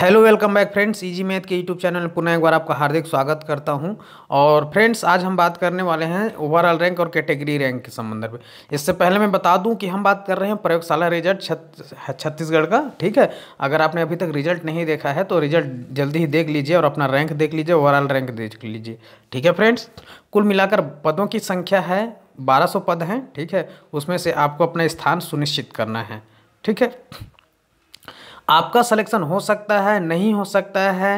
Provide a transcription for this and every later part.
hello welcome back friends easy math के YouTube channel में पुनः एक बार आपका हार्दिक स्वागत करता हूं और फ्रेंड्स आज हम बात करने वाले हैं ओवरऑल रैंक और कैटेगरी रैंक के संबंध में इससे पहले मैं बता दूं कि हम बात कर रहे हैं प्रयोगशाला रिजल्ट छत्तीसगढ़ का ठीक है अगर आपने अभी तक रिजल्ट नहीं देखा है तो रिजल्ट जल्दी ही देख लीजिए और अपना रैंक देख लीजिए ओवरऑल रैंक देख लीजिए ठीक है फ्रेंड्स कुल मिलाकर पदों की संख्या है बारह पद हैं ठीक है उसमें से आपको अपना स्थान सुनिश्चित करना है ठीक है आपका सिलेक्शन हो सकता है नहीं हो सकता है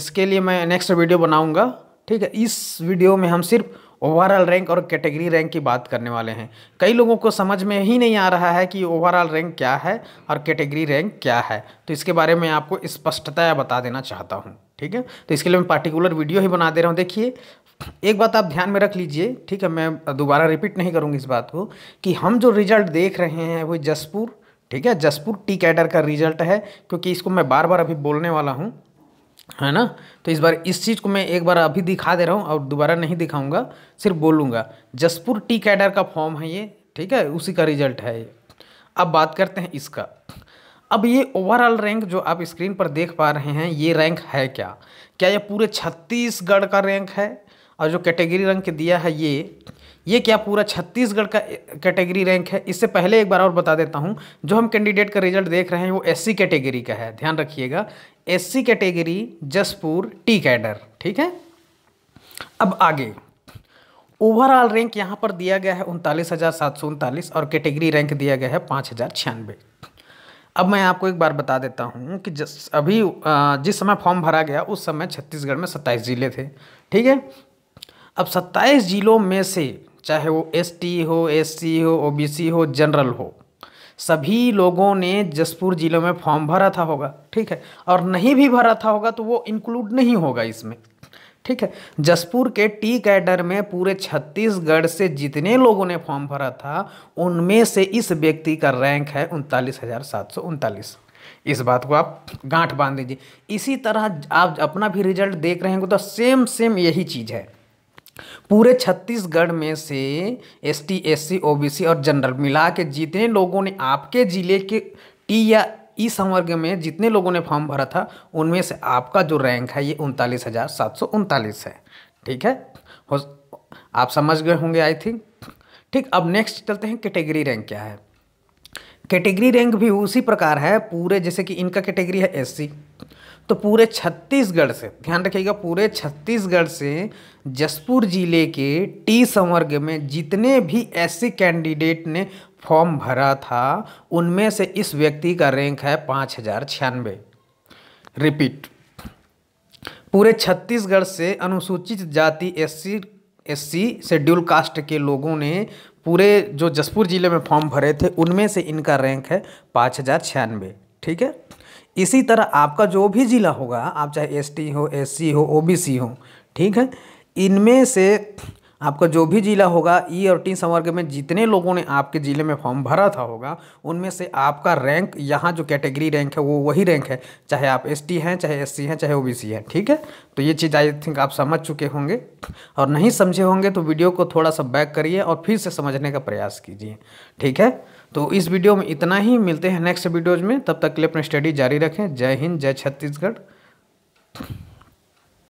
इसके लिए मैं नेक्स्ट वीडियो बनाऊंगा ठीक है इस वीडियो में हम सिर्फ ओवरऑल रैंक और कैटेगरी रैंक की बात करने वाले हैं कई लोगों को समझ में ही नहीं आ रहा है कि ओवरऑल रैंक क्या है और कैटेगरी रैंक क्या है तो इसके बारे में आपको स्पष्टता बता देना चाहता हूँ ठीक है तो इसके लिए मैं पार्टिकुलर वीडियो ही बना दे रहा हूँ देखिए एक बात आप ध्यान में रख लीजिए ठीक है मैं दोबारा रिपीट नहीं करूँगी इस बात को कि हम जो रिजल्ट देख रहे हैं वो जसपुर ठीक है जसपुर टी कैडर का रिजल्ट है क्योंकि इसको मैं बार बार अभी बोलने वाला हूँ है ना तो इस बार इस चीज़ को मैं एक बार अभी दिखा दे रहा हूँ और दोबारा नहीं दिखाऊंगा सिर्फ बोलूँगा जसपुर टी कैडर का फॉर्म है ये ठीक है उसी का रिजल्ट है ये अब बात करते हैं इसका अब ये ओवरऑल रैंक जो आप स्क्रीन पर देख पा रहे हैं ये रैंक है क्या क्या ये पूरे छत्तीसगढ़ का रैंक है और जो कैटेगरी रैंक दिया है ये ये क्या पूरा छत्तीसगढ़ का कैटेगरी रैंक है इससे पहले एक बार और बता देता हूँ जो हम कैंडिडेट का रिजल्ट देख रहे हैं वो एससी कैटेगरी का है ध्यान रखिएगा SC category Jashpur T cadre ठीक है अब आगे ओवरऑल रैंक यहाँ पर दिया गया है उनतालीस हज़ार सात सौ उनतालीस और कैटेगरी रैंक दिया गया है पाँच हज़ार छियानवे अब मैं आपको एक बार बता देता हूँ कि जस अभी जिस समय फॉर्म भरा गया उस समय छत्तीसगढ़ में सत्ताईस ज़िले थे ठीक है अब सत्ताईस ज़िलों में से चाहे वो एसटी हो एससी हो ओबीसी हो जनरल हो सभी लोगों ने जसपुर ज़िलों में फॉर्म भरा था होगा ठीक है और नहीं भी भरा था होगा तो वो इंक्लूड नहीं होगा इसमें ठीक है जसपुर के टी कैडर में पूरे छत्तीसगढ़ से जितने लोगों ने फॉर्म भरा था उनमें से इस व्यक्ति का रैंक है उनतालीस हज़ार सात सौ उनतालीस इस बात को आप गांठ बांध दीजिए इसी तरह आप अपना भी रिजल्ट देख रहे हैं तो सेम सेम यही चीज़ है पूरे छत्तीसगढ़ में से S T S C O B C और जनरल मिला के जितने लोगों ने आपके ज़िले के टी या ई संवर्ग में जितने लोगों ने फॉर्म भरा था उनमें से आपका जो रैंक है ये उनतालीस हज़ार सात सौ उनतालीस है ठीक है आप समझ गए होंगे आई थिंक ठीक अब नेक्स्ट चलते हैं कैटेगरी रैंक क्या है कैटेगरी रैंक भी उसी प्रकार है पूरे जैसे कि इनका कैटेगरी है एससी तो पूरे छत्तीसगढ़ से ध्यान रखिएगा पूरे छत्तीसगढ़ से जसपुर ज़िले के टी संवर्ग में जितने भी एससी कैंडिडेट ने फॉर्म भरा था उनमें से इस व्यक्ति का रैंक है पाँच हज़ार छियानवे रिपीट पूरे छत्तीसगढ़ से अनुसूचित जाति एससी एससी शेड्यूल कास्ट के लोगों ने पूरे जो जसपुर ज़िले में फॉर्म भरे थे उनमें से इनका रैंक है पाँच हज़ार छियानवे ठीक है इसी तरह आपका जो भी ज़िला होगा आप चाहे एसटी हो एससी हो ओबीसी हो ठीक है इनमें से आपका जो भी ज़िला होगा ई e और टी संवर्ग में जितने लोगों ने आपके ज़िले में फॉर्म भरा था होगा उनमें से आपका रैंक यहाँ जो कैटेगरी रैंक है वो वही रैंक है चाहे आप एस टी हैं चाहे एस सी हैं चाहे ओ बी सी हैं ठीक है तो ये चीज़ आई थिंक आप समझ चुके होंगे और नहीं समझे होंगे तो वीडियो को थोड़ा सा बैक करिए और फिर से समझने का प्रयास कीजिए ठीक है तो इस वीडियो में इतना ही मिलते हैं नेक्स्ट वीडियोज़ में तब तक के लिए अपनी स्टडी जारी रखें जय हिंद जय छत्तीसगढ़